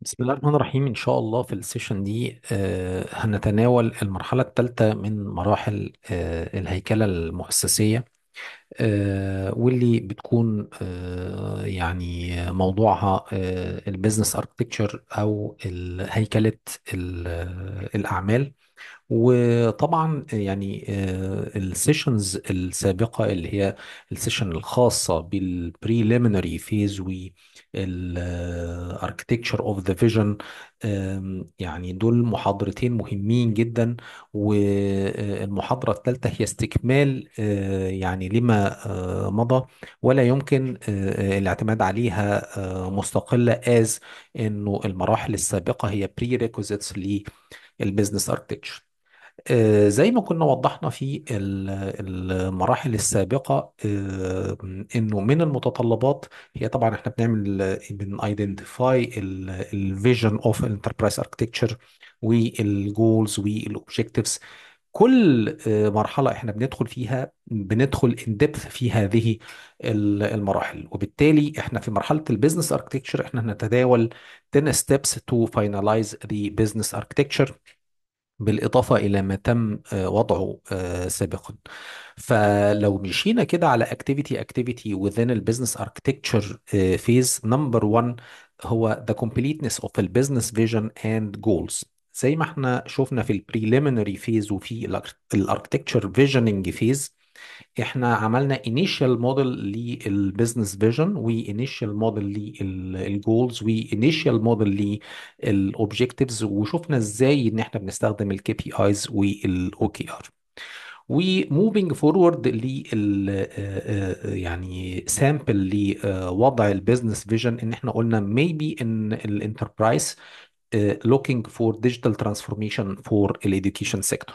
بسم الله الرحمن الرحيم إن شاء الله في السيشن دي آه، هنتناول المرحلة الثالثة من مراحل آه، الهيكلة المؤسسية آه، واللي بتكون يعني موضوعها البيزنس اركتكتشر أو هيكلة الأعمال وطبعا يعني آه، السيشنز السابقة اللي هي السيشن الخاصة بالبريليمينري فيز والاركتكتشر اوف ذا فيجن يعني دول محاضرتين مهمين جدا والمحاضرة الثالثة هي استكمال آه، يعني لما آه، مضى ولا يمكن الاعتماد عليها مستقلة از انه المراحل السابقة هي prerequisites ل البيزنس اركتكتشر آه، زي ما كنا وضحنا في المراحل السابقة آه، انه من المتطلبات هي طبعا احنا بنعمل بن ايدنتيفاي الفيجن اوف انتربرايز اركتكتشر والجولز والاوبجكتيفز كل مرحلة احنا بندخل فيها بندخل ان ديبث في هذه المراحل وبالتالي احنا في مرحلة البيزنس اركتكتشر احنا هنتداول 10 steps to finalize the business architecture بالإضافة إلى ما تم وضعه سابقا فلو مشينا كده على activity activity within the business architecture phase number one هو the completeness of the business vision and goals زي ما احنا شفنا في البريليمينري فيز وفي الاركتكتشر فيجننج فيز احنا عملنا انيشال موديل للبزنس فيجن وانيشال موديل للجولز وانيشال موديل للاوبجكتيفز وشفنا ازاي ان احنا بنستخدم الكي بي ايز والاو كي ار وموفينج فورورد لل يعني سامبل لوضع البيزنس فيجن ان احنا قلنا ميبي ان الانتربرايز آه، looking for digital transformation for education sector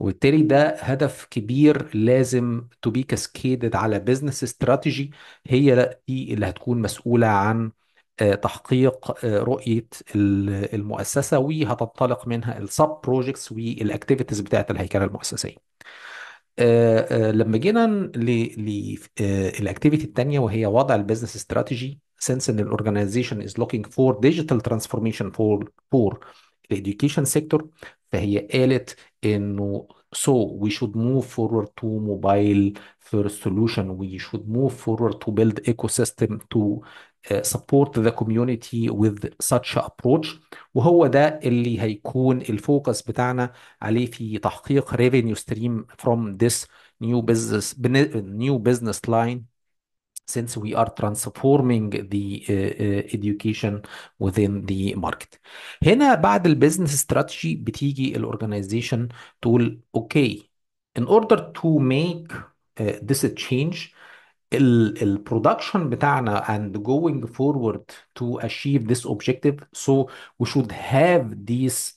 وبالتالي ده هدف كبير لازم to be cascaded على business strategy هي دي اللي هتكون مسؤولة عن آه، تحقيق آه، رؤية المؤسسة وهتنطلق منها السب بروجكتس والاكتيفيتيز بتاعة الهيكلة المؤسسية لما جينا للاكتيفيتي الثانية وهي وضع البيزنس استراتيجي an organization is looking for digital transformation for for education sector فهي قالت انه so we should move forward to mobile first solution we should move forward to build ecosystem to uh, support the community with such approach وهو ده اللي هيكون الفوكس بتاعنا عليه في تحقيق revenue stream from this new business new business line since we are transforming the uh, uh, education within the market هنا بعد البيزنس strategy بتيجي الاورجنايزيشن تقول اوكي okay, in order to make uh, this a change البرودكشن بتاعنا and going forward to achieve this objective so we should have these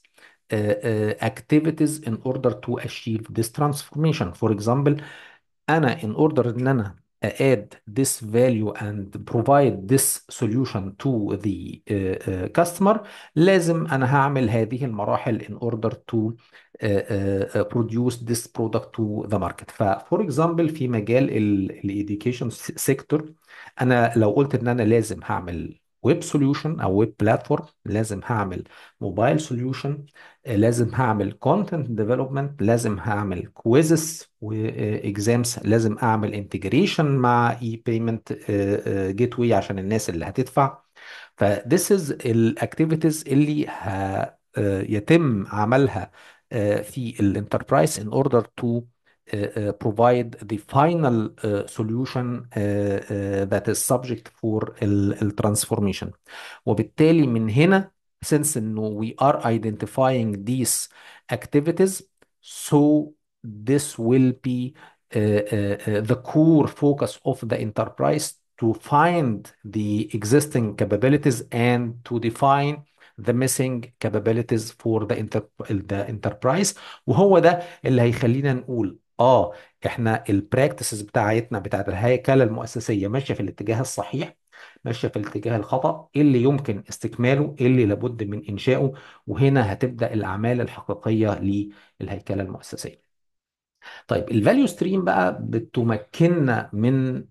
uh, activities in order to achieve this transformation for example انا in order ان add this value and provide this solution to the uh, uh, customer لازم أنا هعمل هذه المراحل in order to uh, produce this product to the market ف for example في مجال ال education sector أنا لو قلت إن أنا لازم هعمل ويب سوليوشن او ويب بلاتفورم لازم هعمل موبايل آه، سوليوشن لازم هعمل كونتنت ديفلوبمنت لازم هعمل كويزز واكزامز آه، لازم اعمل انتجريشن مع اي بيمنت جيت واي عشان الناس اللي هتدفع فذس از الاكتيفيتيز اللي ه آه، يتم عملها في الانتربرايز ان اوردر تو Uh, uh, provide the final uh, solution that is subject for Tell وبالتالي من هنا since انه we are identifying these activities so this will be the core focus of the enterprise to find the existing capabilities and to define the missing capabilities for the, inter the enterprise وهو ده اللي هيخلينا نقول اه احنا البراكتسز بتاعتنا بتاعت الهيكله المؤسسيه ماشيه في الاتجاه الصحيح ماشيه في الاتجاه الخطا ايه اللي يمكن استكماله ايه اللي لابد من انشائه وهنا هتبدا الاعمال الحقيقيه للهيكله المؤسسيه طيب الفاليو ستريم بقى بتمكننا من آه،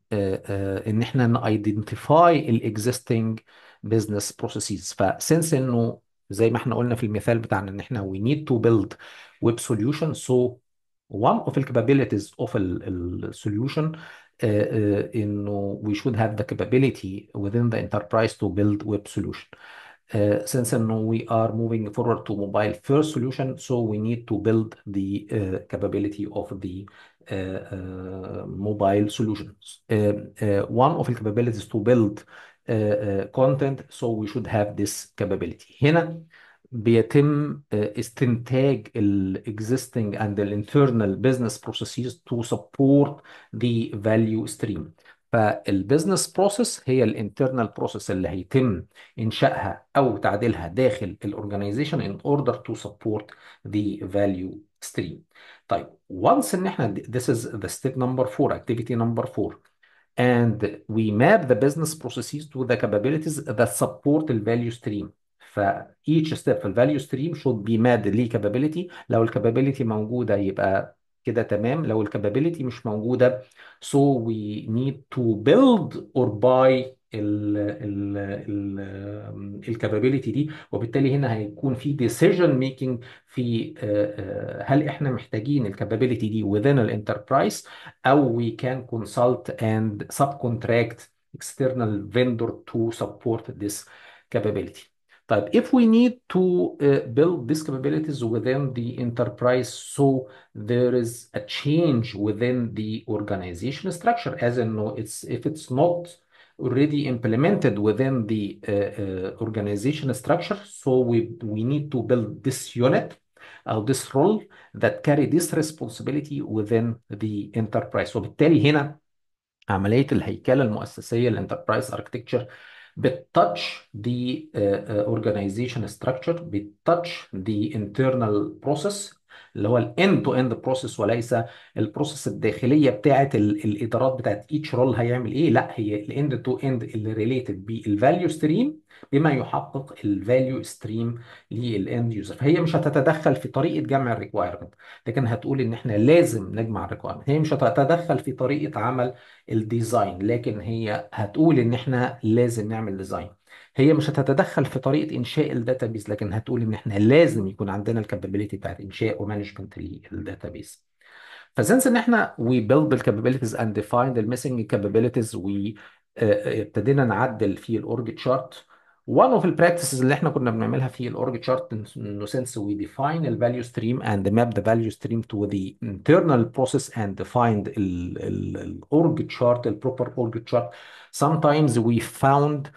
آه، ان احنا نايدنتيفاي الاكزيستنج بزنس بروسيسز فسنس انه زي ما احنا قلنا في المثال بتاعنا ان احنا وي نيد تو بيلد ويب سوليوشن سو One of the capabilities of a solution in uh, uh, we should have the capability within the enterprise to build web solution. Uh, since we are moving forward to mobile-first solution, so we need to build the capability of the mobile solutions. One of the capabilities to build content, so we should have this capability. Here. Be بيتم استنتاج ال existing and ال internal business processes to support the value stream فالبزنس بروسيس هي الانترنال internal process هيتم انشائها او تعديلها داخل الاورجانيزيشن ان اوردر تو سبورت ذا فاليو ستريم طيب once ان احنا this is the step number 4 activity number 4 and we map the business processes to the capabilities that support the value stream ف each step في الفاليو ستريم should be ماد ليه capability لو الكابابيلتي موجوده يبقى كده تمام لو الكابابيلتي مش موجوده so we need to build or buy الكابابيلتي دي وبالتالي هنا هيكون في ديسيجن ميكنج في آه، آه، هل احنا محتاجين الكابابيلتي دي within الانتربرايز او we can consult and subcontract external vendor to support this capability But if we need to uh, build these capabilities within the enterprise, so there is a change within the organization structure, as in no, it's if it's not already implemented within the uh, uh, organization structure, so we we need to build this unit uh, this role that carry this responsibility within the enterprise وبالتالي هنا عملية الهيكلة المؤسسية الانتربرايز اركتكتشر touch the uh, uh, organization structure touch the internal process اللي هو الاند تو اند بروسيس وليس البروسيس الداخليه بتاعه الادارات بتاعه ايتش رول هيعمل ايه لا هي الاند تو اند اللي ريليتد بالفاليو ستريم بما يحقق الفاليو ستريم للاند يوزر فهي مش هتتدخل في طريقه جمع الريكوايرمنت لكن هتقول ان احنا لازم نجمع الريكوايرمنت هي مش هتتدخل في طريقه عمل الديزاين لكن هي هتقول ان احنا لازم نعمل ديزاين هي مش هتتدخل في طريقه انشاء الداتابيز لكن هتقول ان احنا لازم يكون عندنا الكابابيلتي بتاعت انشاء ومانجمنت للداتابيز فسنس ان احنا وي بيلد الكابابيلتيز اند ديفاين define the missing capabilities آه، آه، ابتدينا نعدل في الاورج تشارت one of the practices اللي احنا كنا بنعملها في الاورج تشارت انه سنس وي ديفاين الفاليو ستريم اند ماب ذا فاليو ستريم تو ذا انترنال بروسيس اند ديفاين الاورج تشارت البروبر اورج تشارت تايمز وي فاوند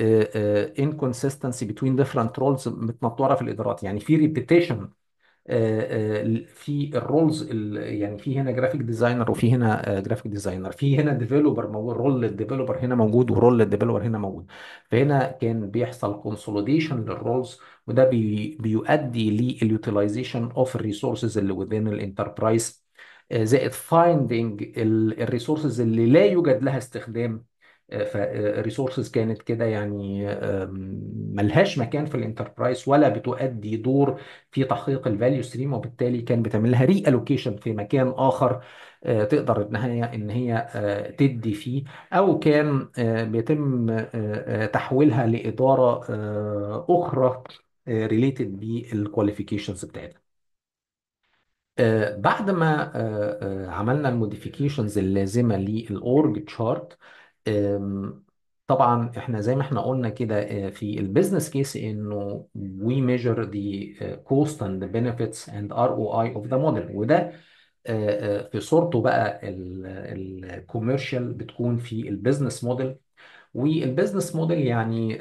آه، آه، inconsistency between different roles متنطوره في الادارات يعني في ريبيتيشن آه، في الرولز يعني في هنا جرافيك ديزاينر وفي هنا جرافيك ديزاينر في هنا ديفيلوبر موجود رول للديفيلوبر هنا موجود ورول للديفيلوبر هنا موجود فهنا كان بيحصل كونسوليديشن للرولز وده بي بيؤدي لليوتيلايزيشن اوف الريسورسز اللي within الانتربرايز زائد فايندنج الريسورسز اللي لا يوجد لها استخدام فريسورسز كانت كده يعني ملهاش مكان في الانتربرايز ولا بتؤدي دور في تحقيق الفاليو ستريم وبالتالي كان بتعمل لها ري الوكيشن في مكان اخر آه، تقدر ان هي ان هي آه، تدي فيه او كان آه، بيتم تحويلها لاداره اخرى ريليتد بالكواليفيكيشنز بتاعتها بعد ما عملنا الموديفيكيشنز اللازمه للاورج تشارت طبعا احنا زي ما احنا قلنا كده آه، في البيزنس كيس انه وي ميجر ذا كوست اند بنفيتس اند ار او اي اوف ذا موديل وده آه، آه، في صورته بقى الكوميرشال بتكون في البيزنس موديل والبيزنس موديل يعني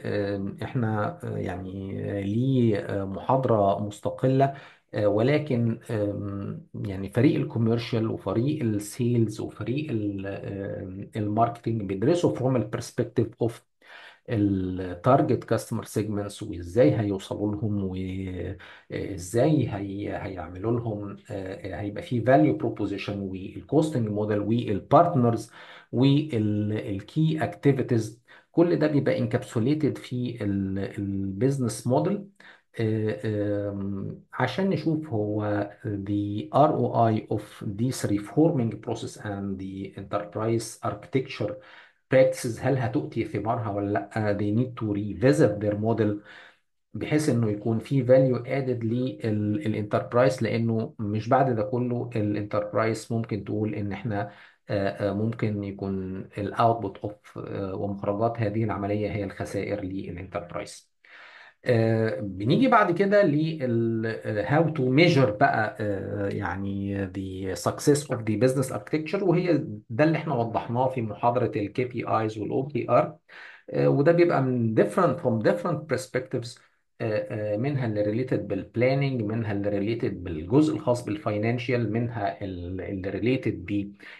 احنا يعني ليه محاضرة مستقلة آه، ولكن يعني فريق الكوميرشال وفريق السيلز وفريق الماركتنج بيدرسوا فروم البرسبكتيف اوف التارجت كاستمر سيجمنتس وازاي هيوصلوا لهم وازاي آه، هي هيعملوا لهم آه، هيبقى في فاليو بروبوزيشن والكوستنج موديل والبارتنرز والكي اكتيفيتيز كل ده بيبقى انكابسوليتد في البيزنس موديل آه، عشان نشوف هو the ROI of this reforming process and the enterprise architecture practices هل هتؤتي ثمارها ولا لا uh, they need to revisit their model بحيث انه يكون في فاليو ادد للانتربرايز لانه مش بعد ده كله الانتربرايز ممكن تقول ان احنا آه، آه، ممكن يكون الاوتبوت اوف ومخرجات هذه العمليه هي الخسائر للانتربرايز بنيجي بعد كده how to measure بقى يعني the success of the business architecture وهي ده اللي احنا وضحناه في محاضرة ال KPIs وال OKR وده بيبقى من different from different perspectives آه، آه، منها اللي ريليتد بالبلاننج منها اللي ريليتد بالجزء الخاص بالفاينانشال آه، منها اللي ريليتد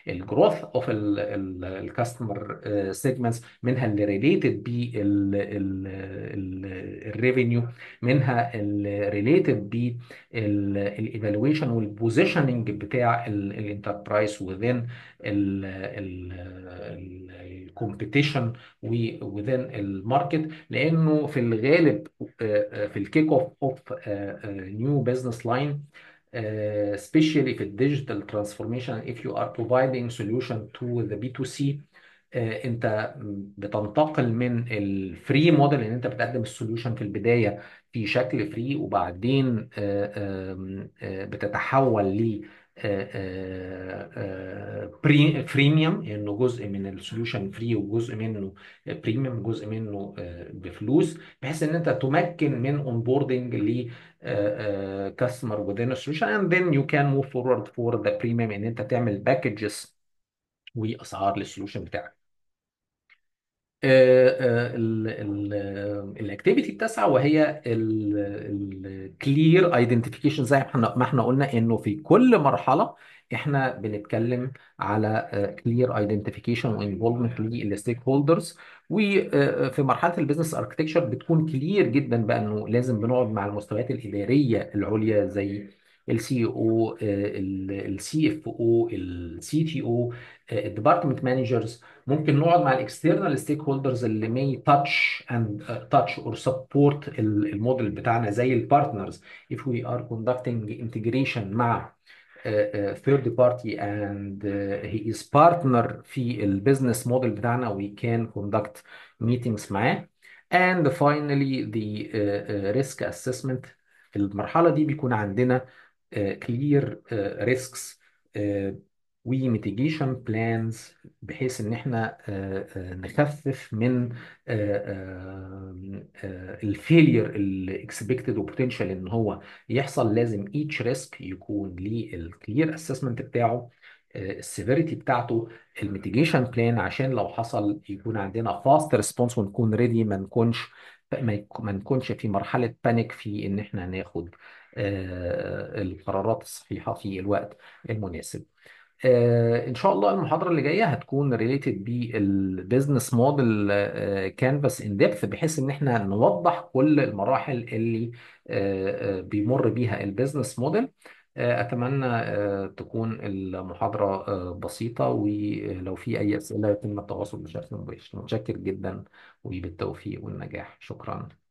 بالجروث اوف الكاستمر سيجمنتس منها اللي ريليتد بالريفينيو منها اللي ريليتد بالايفالويشن والبوزيشننج بتاع الانتربرايز وذين ال الكومبيتيشن وذين الماركت لانه في الغالب آه، آه، في الكيك اوف اوف نيو بزنس لاين especially في الديجيتال ترانسفورميشن if you are providing solution to the بي تو سي انت بتنتقل من الفري موديل ان انت بتقدم السوليوشن في البدايه في شكل فري وبعدين آه، بتتحول ل بريميوم آه، انه آه، يعني جزء من السوليوشن فري وجزء منه بريميوم آه، جزء منه بفلوس بحيث ان انت تمكن من بوردنج ل كاستمر within السوليوشن اند ذن يو كان موف فورورد فور ذا بريميوم ان انت تعمل باكجز واسعار للسوليوشن بتاعك الاكتيفيتي آه، آه، التاسعه وهي الكلير ايدنتيفيكيشن زي ما احنا قلنا انه في كل مرحله احنا بنتكلم على كلير ايدنتيفيكيشن وانفولفمنت للستيك هولدرز وفي مرحله البيزنس اركتكشر بتكون كلير جدا بقى انه لازم بنقعد مع المستويات الاداريه العليا زي السي او آه، السي اف او السي تي او الديبارتمنت آه، مانجرز ممكن نقعد مع الاكسترنال ستيك هولدرز اللي مي تاتش اند تاتش اور سبورت الموديل بتاعنا زي البارتنرز if we are conducting integration مع ثيرد بارتي اند هي از بارتنر في البيزنس موديل بتاعنا وي كان كوندكت ميتينجز معاه and finally the uh, uh, risk assessment في المرحله دي بيكون عندنا كلير ريسكس وميتيجيشن بلانز بحيث ان احنا آه، آه، نخفف من الفيلير الاكسبكتد وبوتنشال ان هو يحصل لازم ايتش ريسك يكون ليه الكلير اسسمنت بتاعه السيفيريتي آه، بتاعته الميتيجيشن بلان عشان لو حصل يكون عندنا فاست ريسبونس ونكون ريدي ما نكونش ما نكونش في مرحله بانيك في ان احنا ناخد آه، القرارات الصحيحة في الوقت المناسب آه، ان شاء الله المحاضره اللي جايه هتكون ريليتد بالبيزنس موديل كانفاس ان ديبث بحيث ان احنا نوضح كل المراحل اللي آه، بيمر بيها البيزنس موديل اتمنى تكون المحاضره بسيطه ولو في اي اسئله يتم التواصل بشكل مباشر متشكر جدا وبالتوفيق والنجاح شكرا